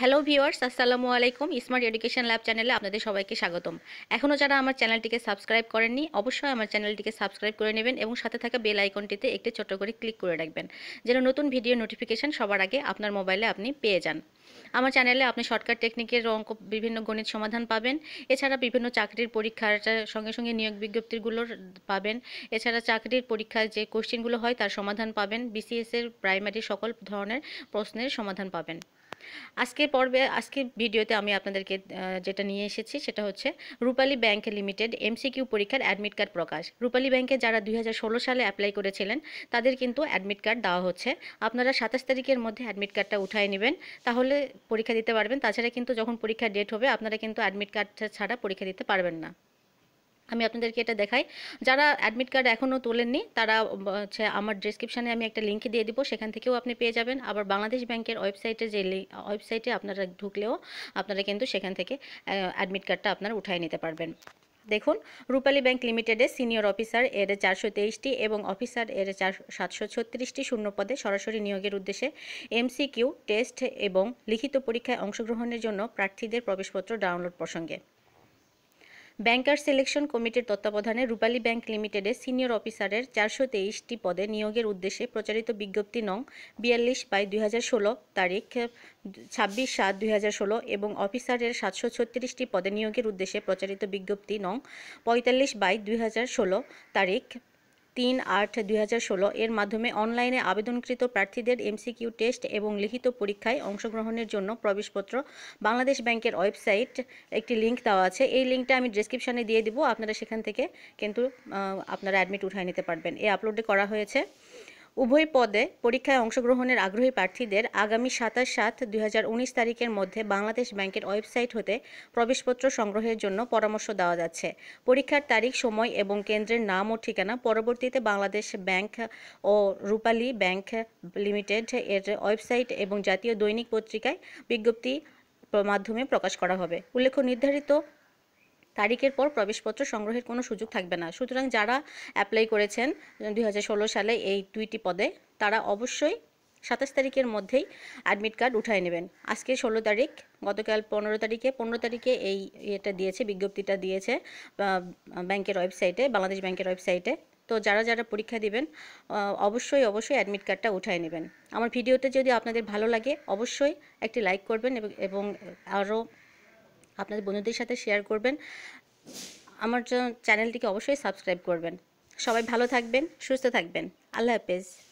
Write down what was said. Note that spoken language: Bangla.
হ্যালো ভিউয়ার্স আসসালামু আলাইকুম স্মার্ট এডুকেশন ল্যাব চ্যানেলে আপনাদের সবাইকে স্বাগতম এখনও যারা আমার চ্যানেলটিকে সাবস্ক্রাইব করেননি অবশ্যই আমার চ্যানেলটিকে সাবস্ক্রাইব করে নেবেন এবং সাথে থাকা বেল আইকনটিতে একটি ছোট করে ক্লিক করে রাখবেন যেন নতুন ভিডিও নোটিফিকেশান সবার আগে আপনার মোবাইলে আপনি পেয়ে যান আমার চ্যানেলে আপনি শর্টকাট টেকনিকের অঙ্ক বিভিন্ন গণিত সমাধান পাবেন এছাড়া বিভিন্ন চাকরির পরীক্ষার সঙ্গে সঙ্গে নিয়োগ বিজ্ঞপ্তিগুলোর পাবেন এছাড়া চাকরির পরীক্ষায় যে কোশ্চেনগুলো হয় তার সমাধান পাবেন বিসিএসের প্রাইমারি সকল ধরনের প্রশ্নের সমাধান পাবেন আজকের পর্বে আজকের ভিডিওতে আমি আপনাদেরকে যেটা নিয়ে এসেছি সেটা হচ্ছে রূপালী ব্যাংক লিমিটেড এমসিকিউ পরীক্ষার অ্যাডমিট কার্ড প্রকাশ রূপালী ব্যাংকে যারা দুই সালে অ্যাপ্লাই করেছিলেন তাদের কিন্তু অ্যাডমিট কার্ড দেওয়া হচ্ছে আপনারা সাতাশ তারিখের মধ্যে অ্যাডমিট কার্ডটা উঠায় নেবেন তাহলে পরীক্ষা দিতে পারবেন তাছাড়া কিন্তু যখন পরীক্ষার ডেট হবে আপনারা কিন্তু অ্যাডমিট কার্ডটা ছাড়া পরীক্ষা দিতে পারবেন না আমি আপনাদেরকে এটা দেখাই যারা অ্যাডমিট কার্ড এখনও তোলেননি তারা হচ্ছে আমার ডিসক্রিপশানে আমি একটা লিঙ্ক দিয়ে দিব সেখান থেকেও আপনি পেয়ে যাবেন আবার বাংলাদেশ ব্যাংকের ওয়েবসাইটে যে ওয়েবসাইটে আপনারা ঢুকলেও আপনারা কিন্তু সেখান থেকে অ্যাডমিট কার্ডটা আপনারা উঠায় নিতে পারবেন দেখুন রূপালী ব্যাংক লিমিটেডের সিনিয়র অফিসার এর চারশো তেইশটি এবং অফিসার এর চার সাতশো ছত্রিশটি শূন্যপদে সরাসরি নিয়োগের উদ্দেশ্যে এমসিকিউ টেস্ট এবং লিখিত পরীক্ষায় অংশগ্রহণের জন্য প্রার্থীদের প্রবেশপত্র ডাউনলোড প্রসঙ্গে ব্যাংকার সিলেকশন কমিটির তত্ত্বাবধানে রূপালী ব্যাংক লিমিটেডে সিনিয়র অফিসারের চারশো তেইশটি পদে নিয়োগের উদ্দেশ্যে প্রচারিত বিজ্ঞপ্তি নং বিয়াল্লিশ বাই দুই হাজার ষোলো তারিখ ছাব্বিশ সাত দুই হাজার ষোলো এবং অফিসারের সাতশো ছত্রিশটি পদে নিয়োগের উদ্দেশ্যে প্রচারিত বিজ্ঞপ্তি নং পঁয়তাল্লিশ বাই দুই হাজার ষোলো তারিখ তিন আট দুই এর মাধ্যমে অনলাইনে আবেদনকৃত প্রার্থীদের এমসিকিউ টেস্ট এবং লিখিত পরীক্ষায় অংশগ্রহণের জন্য প্রবেশপত্র বাংলাদেশ ব্যাংকের ওয়েবসাইট একটি লিঙ্ক দেওয়া আছে এই লিঙ্কটা আমি ডিসক্রিপশানে দিয়ে দিব আপনারা সেখান থেকে কিন্তু আপনারা অ্যাডমিট উঠায় নিতে পারবেন এই আপলোডে করা হয়েছে উভয় পদে পরীক্ষায় অংশগ্রহণের আগ্রহী প্রার্থীদের আগামী সাতাশ সাত দুই তারিখের মধ্যে বাংলাদেশ ব্যাংকের ওয়েবসাইট হতে প্রবেশপত্র সংগ্রহের জন্য পরামর্শ দেওয়া যাচ্ছে পরীক্ষার তারিখ সময় এবং কেন্দ্রের নাম ও ঠিকানা পরবর্তীতে বাংলাদেশ ব্যাংক ও রূপালী ব্যাংক লিমিটেড এর ওয়েবসাইট এবং জাতীয় দৈনিক পত্রিকায় বিজ্ঞপ্তি মাধ্যমে প্রকাশ করা হবে উল্লেখ্য নির্ধারিত তারিখের পর প্রবেশপত্র সংগ্রহের কোনো সুযোগ থাকবে না সুতরাং যারা অ্যাপ্লাই করেছেন দুই সালে এই দুইটি পদে তারা অবশ্যই সাতাশ তারিখের মধ্যেই অ্যাডমিট কার্ড উঠায় নেবেন আজকে ষোলো তারিখ গতকাল পনেরো তারিখে পনেরো তারিখে এই ইয়েটা দিয়েছে বিজ্ঞপ্তিটা দিয়েছে ব্যাংকের ওয়েবসাইটে বাংলাদেশ ব্যাংকের ওয়েবসাইটে তো যারা যারা পরীক্ষা দিবেন অবশ্যই অবশ্যই অ্যাডমিট কার্ডটা উঠায় নেবেন আমার ভিডিওটা যদি আপনাদের ভালো লাগে অবশ্যই একটি লাইক করবেন এবং আরও আপনাদের বন্ধুদের সাথে শেয়ার করবেন আমার চ্যানেলটিকে অবশ্যই সাবস্ক্রাইব করবেন সবাই ভালো থাকবেন সুস্থ থাকবেন আল্লাহ হাফেজ